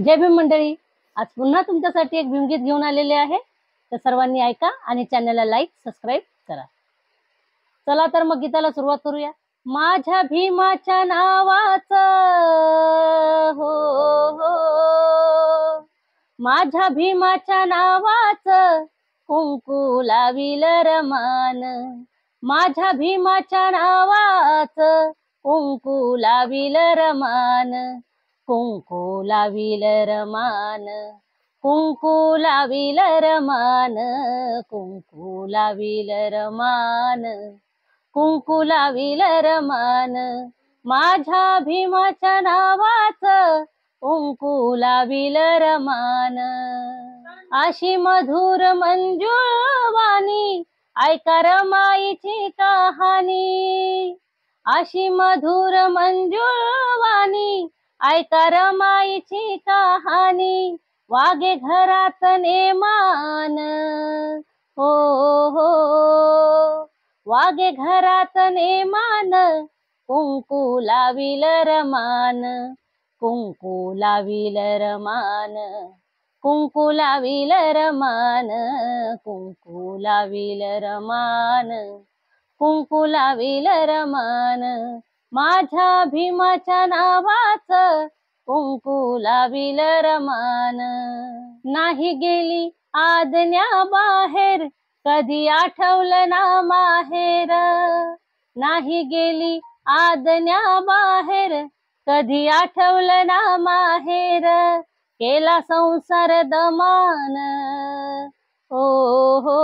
जय भीम मंडळी आज पुन्हा तुमच्यासाठी एक भीमगीत घेऊन आलेले आहे तर सर्वांनी ऐका आणि चॅनलला लाईक सबस्क्राईब करा चला तर मग गीताला सुरुवात करूया माझ्या भीमाच्या नावाच हो हो माझ्या भीमाच्या नावाच कुंकू लाविल रमान माझ्या भीमाच्या नावाच कुंकू लाविल रमान कुंकू लाविल रमान कुंकू लाविल रमान कुंकू लाविल रमान कुंकू लाविल रमान माझ्या भीमाच्या नावाचं कुंकू लाविल रमान अशी मधुर मंजुळवाणी ऐका रमाईची कहाणी अशी मधुर मंजुळवाणी ऐका रमाईची कहाणी वागे घरात नेमान हो हो वागे घरात नेमान कुंकू लावील रमान कुंकू लावील रमान कुंकू लावील रमान कुंकू लावील रमान कुंकू लावील रमान माझ्या भीमाच्या नावाच कुंकू लाविल रमान नाही गेली आदण्या बाहेर कधी आठवलं ना माहेर नाही गेली आदन्या बाहेर कधी आठवलं ना माहेर केला संसार दमान ओ हो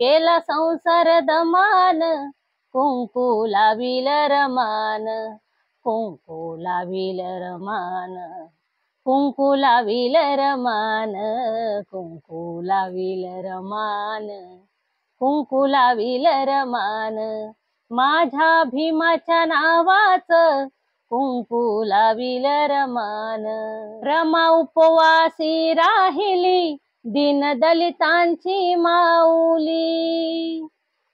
केला संसार दमान कुंकू लाविल रमान कुंकू रमान कुंकू लाविल रमान कुंकू लाविल रमान कुंकू रमान माझ्या भीमाच्या नावाच कुंकू लाविल रमान रमा उपवासी राहिली दीनदलितांची दलितांची माऊली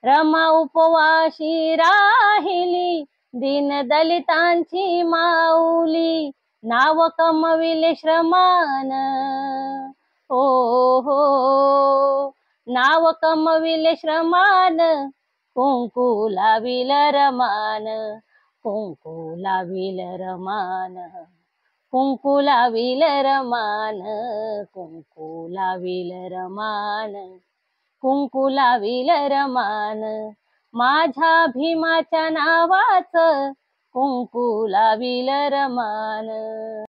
रमा उपवाशी राहिली दिन दलितांची माऊली नाव कमविले श्रमान ओ, हो, हो नाव कमविले श्रमान कुंकू लाविल रमान कुंकू लाविल रमान कुंकू लाविल रमान कुंकू लाविल रमान कुंकुला लावील रमान माझ्या भीमाच्या नावाच, कुंकुला विलर रमान